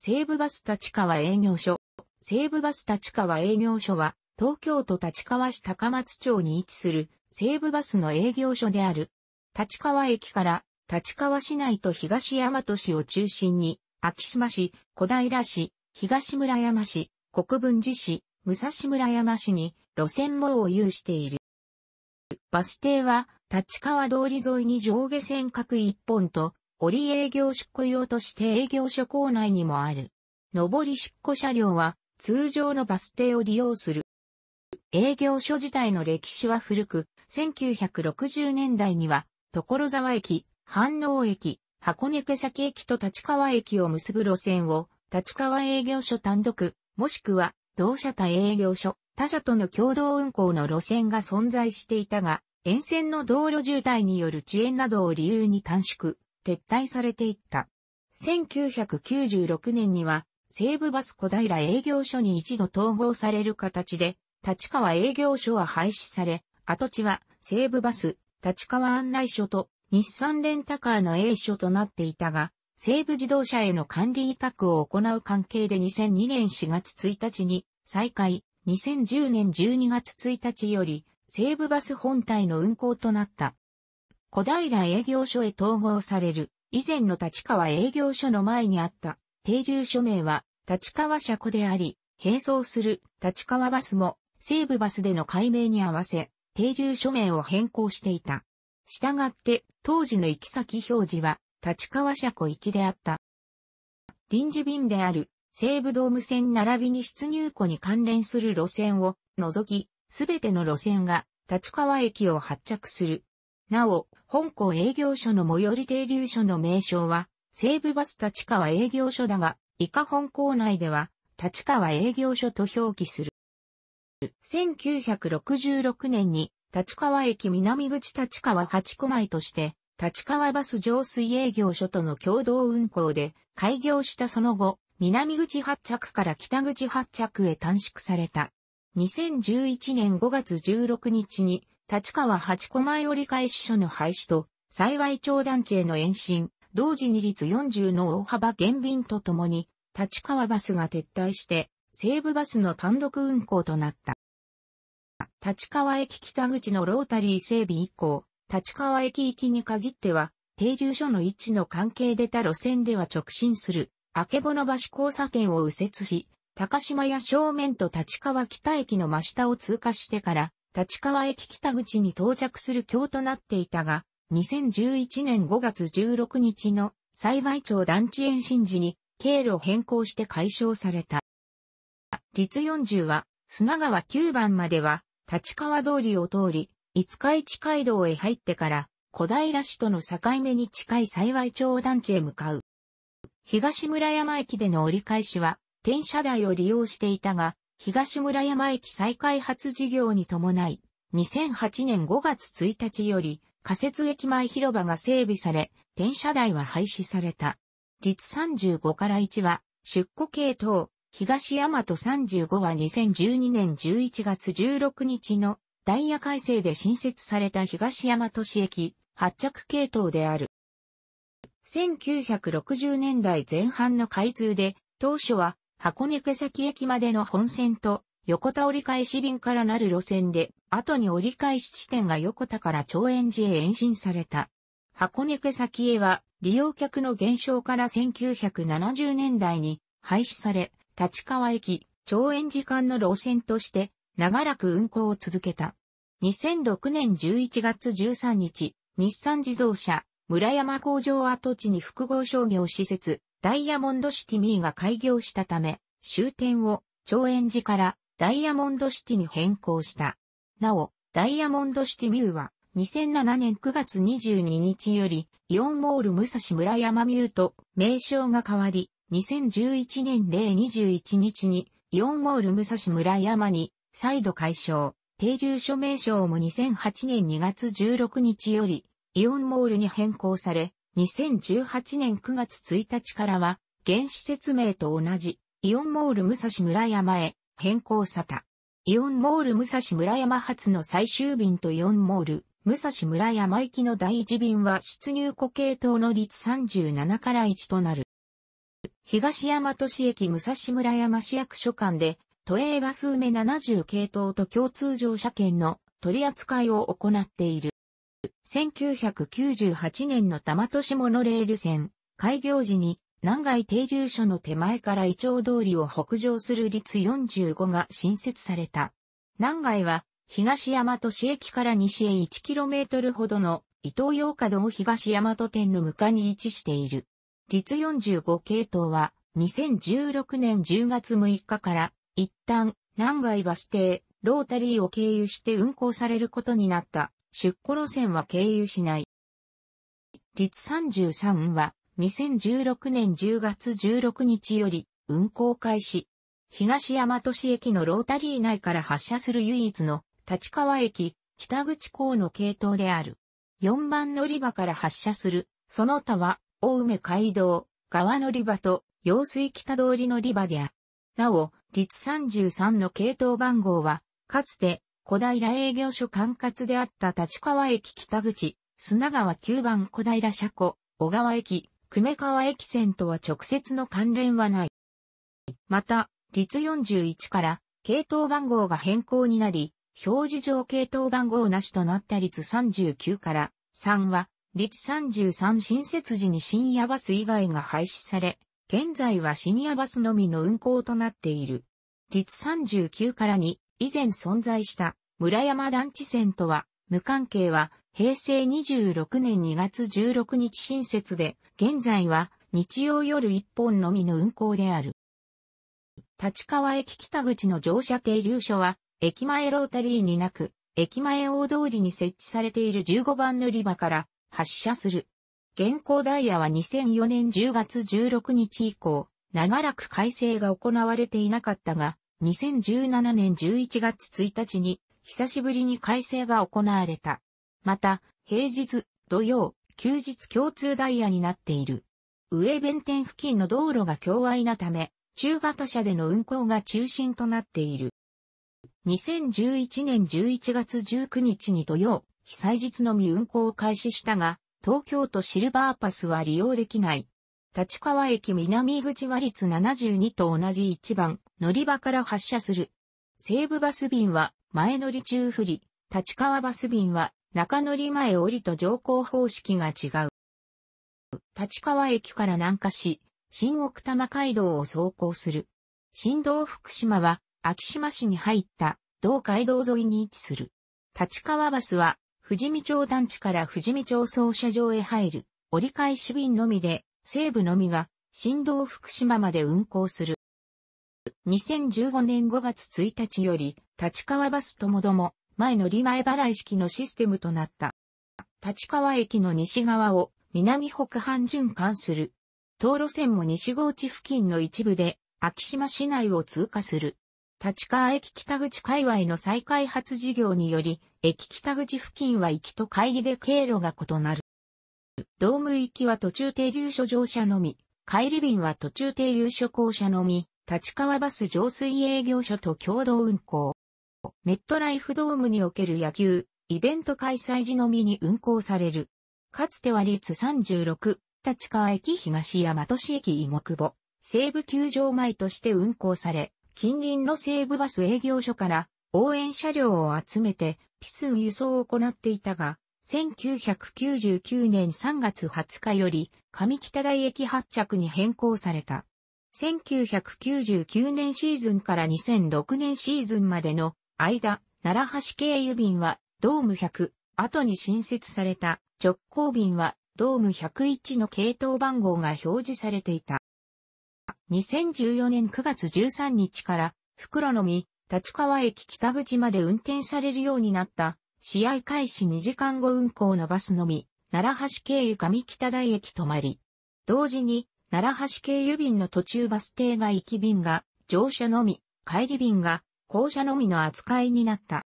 西武バス立川営業所。西武バス立川営業所は、東京都立川市高松町に位置する西武バスの営業所である。立川駅から立川市内と東大和市を中心に、昭島市、小平市、東村山市、国分寺市、武蔵村山市に路線網を有している。バス停は、立川通り沿いに上下線各一本と、折営業出庫用として営業所構内にもある。上り出庫車両は通常のバス停を利用する。営業所自体の歴史は古く、1960年代には、所沢駅、飯能駅、箱根毛先駅と立川駅を結ぶ路線を、立川営業所単独、もしくは、同社他営業所、他社との共同運行の路線が存在していたが、沿線の道路渋滞による遅延などを理由に短縮、撤退されていった。1996年には、西武バス小平営業所に一度統合される形で、立川営業所は廃止され、跡地は西武バス、立川案内所と日産レンタカーの A 所となっていたが、西武自動車への管理委託を行う関係で2002年4月1日に再開、2010年12月1日より西武バス本体の運行となった。小平営業所へ統合される。以前の立川営業所の前にあった停留所名は立川車庫であり、並走する立川バスも西武バスでの改名に合わせ停留所名を変更していた。したがって当時の行き先表示は立川車庫行きであった。臨時便である西武ドーム線並びに出入庫に関連する路線を除き、すべての路線が立川駅を発着する。なお、本校営業所の最寄り停留所の名称は、西武バス立川営業所だが、以下本校内では、立川営業所と表記する。1966年に、立川駅南口立川八個前として、立川バス浄水営業所との共同運行で開業したその後、南口発着から北口発着へ短縮された。2011年5月16日に立川八古前折り返し所の廃止と、幸い町団地への延伸、同時に率40の大幅減便とともに、立川バスが撤退して、西武バスの単独運行となった。立川駅北口のロータリー整備以降、立川駅行きに限っては、停留所の位置の関係でた路線では直進する、明けぼの橋交差点を右折し、高島屋正面と立川北駅の真下を通過してから、立川駅北口に到着する日となっていたが、2011年5月16日の幸町団地延伸時に経路を変更して解消された。立40は砂川9番までは立川通りを通り、五日市街道へ入ってから小平市との境目に近い幸町団地へ向かう。東村山駅での折り返しは、転車台を利用していたが、東村山駅再開発事業に伴い、2008年5月1日より仮設駅前広場が整備され、転車台は廃止された。立35から1は、出庫系統、東大和35は2012年11月16日のダイヤ改正で新設された東大和市駅、発着系統である。1960年代前半の開通で、当初は箱根池崎駅までの本線と、横田折り返し便からなる路線で、後に折り返し地点が横田から長円寺へ延伸された。箱根池崎へは、利用客の減少から1970年代に廃止され、立川駅、長円寺間の路線として、長らく運行を続けた。2006年11月13日、日産自動車、村山工場跡地に複合商業施設、ダイヤモンドシティミーが開業したため、終点を長円寺からダイヤモンドシティに変更した。なお、ダイヤモンドシティミューは2007年9月22日よりイオンモール武蔵村山ミューと名称が変わり、2011年0 21日にイオンモール武蔵村山に再度解消。停留所名称も2008年2月16日よりイオンモールに変更され、2018年9月1日からは、原始説明と同じ、イオンモール武蔵村山へ変更さた。イオンモール武蔵村山発の最終便とイオンモール武蔵村山行きの第一便は出入庫系統の率37から1となる。東大和市駅武蔵村山市役所間で、都営バス梅70系統と共通乗車券の取り扱いを行っている。1998年の玉都市モノレール線、開業時に南外停留所の手前から伊調通りを北上する率45が新設された。南外は東大和市駅から西へ 1km ほどの伊東洋華堂東大和店の向かに位置している。率45系統は2016年10月6日から一旦南外バス停、ロータリーを経由して運行されることになった。出庫路線は経由しない。立33は2016年10月16日より運行開始。東大和市駅のロータリー内から発車する唯一の立川駅北口港の系統である。4番乗り場から発車する、その他は大梅街道側乗り場と用水北通り乗り場である。なお、立33の系統番号は、かつて小平営業所管轄であった立川駅北口、砂川9番小平車庫、小川駅、久米川駅線とは直接の関連はない。また、立41から系統番号が変更になり、表示上系統番号なしとなった立39から3は、立33新設時に深夜バス以外が廃止され、現在は深夜バスのみの運行となっている。立39から2、以前存在した村山団地線とは無関係は平成26年2月16日新設で、現在は日曜夜1本のみの運行である。立川駅北口の乗車停留所は、駅前ロータリーになく、駅前大通りに設置されている15番乗り場から発車する。現行ダイヤは2004年10月16日以降、長らく改正が行われていなかったが、2017年11月1日に久しぶりに改正が行われた。また、平日、土曜、休日共通ダイヤになっている。上弁天付近の道路が強矮なため、中型車での運行が中心となっている。2011年11月19日に土曜、被災日のみ運行を開始したが、東京都シルバーパスは利用できない。立川駅南口は率72と同じ1番、乗り場から発車する。西武バス便は前乗り中降り、立川バス便は中乗り前降りと乗降方式が違う。立川駅から南下し、新奥多摩街道を走行する。新道福島は昭島市に入った同街道沿いに位置する。立川バスは富士見町団地から富士見町操車場へ入る折り返し便のみで西部のみが新道福島まで運行する。2015年5月1日より、立川バスともども、前乗り前払い式のシステムとなった。立川駅の西側を南北半循環する。道路線も西郷地付近の一部で、昭島市内を通過する。立川駅北口界隈の再開発事業により、駅北口付近は行きと帰りで経路が異なる。ドーム行きは途中停留所乗車のみ、帰り便は途中停留所降車のみ、立川バス浄水営業所と共同運行。メットライフドームにおける野球、イベント開催時のみに運行される。かつては立36、立川駅東大和市駅芋久保、西部球場前として運行され、近隣の西部バス営業所から応援車両を集めてピスン輸送を行っていたが、1999年3月20日より上北台駅発着に変更された。1999年シーズンから2006年シーズンまでの間、奈良橋経由便はドーム100、後に新設された直行便はドーム101の系統番号が表示されていた。2014年9月13日から袋のみ立川駅北口まで運転されるようになった試合開始2時間後運行のバスのみ、奈良橋経由上北台駅止まり。同時に、奈良橋経由便の途中バス停が行き便が乗車のみ、帰り便が降車のみの扱いになった。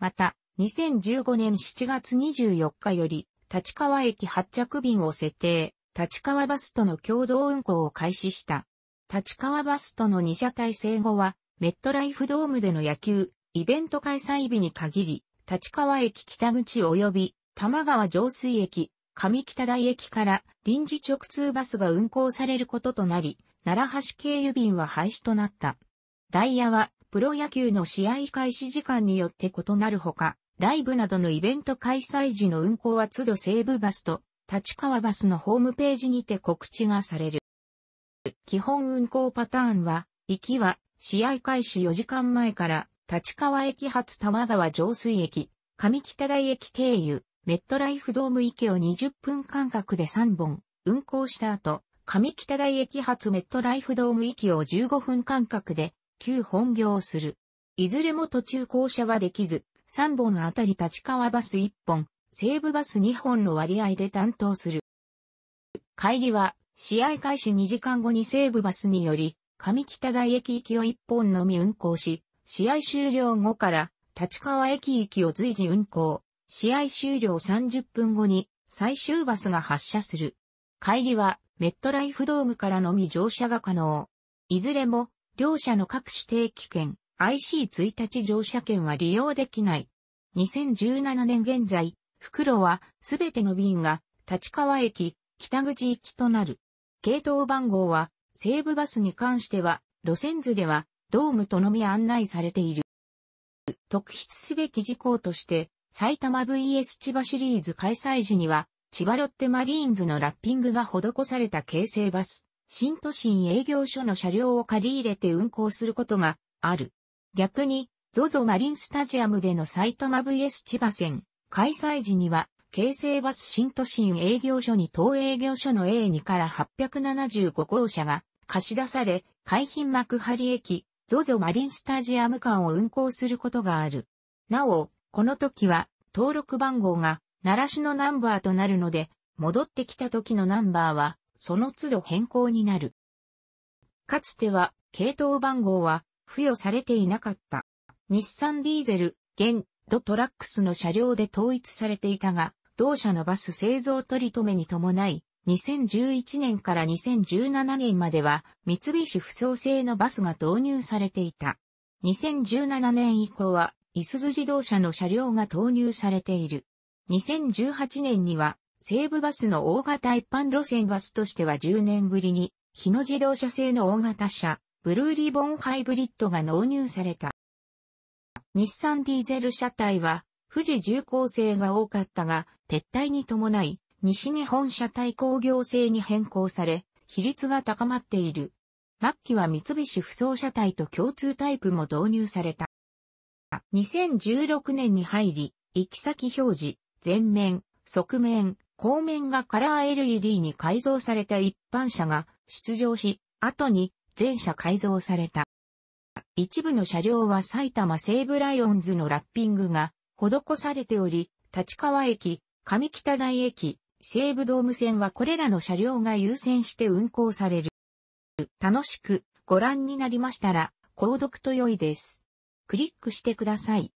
また、2015年7月24日より、立川駅発着便を設定、立川バスとの共同運行を開始した。立川バスとの2社体制後は、メットライフドームでの野球、イベント開催日に限り、立川駅北口及び、玉川上水駅、上北台駅から臨時直通バスが運行されることとなり、奈良橋経由便は廃止となった。ダイヤは、プロ野球の試合開始時間によって異なるほか、ライブなどのイベント開催時の運行は都度西部バスと立川バスのホームページにて告知がされる。基本運行パターンは、行きは試合開始4時間前から立川駅発玉川上水駅、上北台駅経由、メットライフドーム池を20分間隔で3本運行した後、上北台駅発メットライフドーム池を15分間隔で9本業する。いずれも途中降車はできず、3本あたり立川バス1本、西武バス2本の割合で担当する。帰りは、試合開始2時間後に西武バスにより、上北台駅行きを1本のみ運行し、試合終了後から立川駅行きを随時運行。試合終了30分後に最終バスが発車する。帰りはメットライフドームからのみ乗車が可能。いずれも両社の各種定期券 IC1 日乗車券は利用できない。2017年現在、袋はすべての便が立川駅、北口行きとなる。系統番号は西武バスに関しては路線図ではドームとのみ案内されている。特筆すべき事項として、埼玉 VS 千葉シリーズ開催時には、千葉ロッテマリーンズのラッピングが施された京成バス、新都心営業所の車両を借り入れて運行することがある。逆に、ZOZO マリンスタジアムでの埼玉 VS 千葉戦、開催時には、京成バス新都心営業所に当営業所の A2 から875号車が貸し出され、海浜幕張駅、ZOZO マリンスタジアム間を運行することがある。なお、この時は登録番号が奈良市のナンバーとなるので、戻ってきた時のナンバーは、その都度変更になる。かつては、系統番号は付与されていなかった。日産ディーゼル、現、ドトラックスの車両で統一されていたが、同社のバス製造取り留めに伴い、2011年から2017年までは三菱不創製のバスが導入されていた。2017年以降はいすゞ自動車の車両が投入されている。2018年には、西武バスの大型一般路線バスとしては10年ぶりに、日野自動車製の大型車、ブルーリボンハイブリッドが納入された。日産ディーゼル車体は、富士重工製が多かったが、撤退に伴い、西日本車体工業製に変更され、比率が高まっている。末期は三菱不走車体と共通タイプも導入された。2016年に入り、行き先表示、前面、側面、後面がカラー LED に改造された一般車が出場し、後に全車改造された。一部の車両は埼玉西武ライオンズのラッピングが施されており、立川駅、上北台駅、西武ドーム線はこれらの車両が優先して運行される。楽しくご覧になりましたら、購読と良いです。クリックしてください。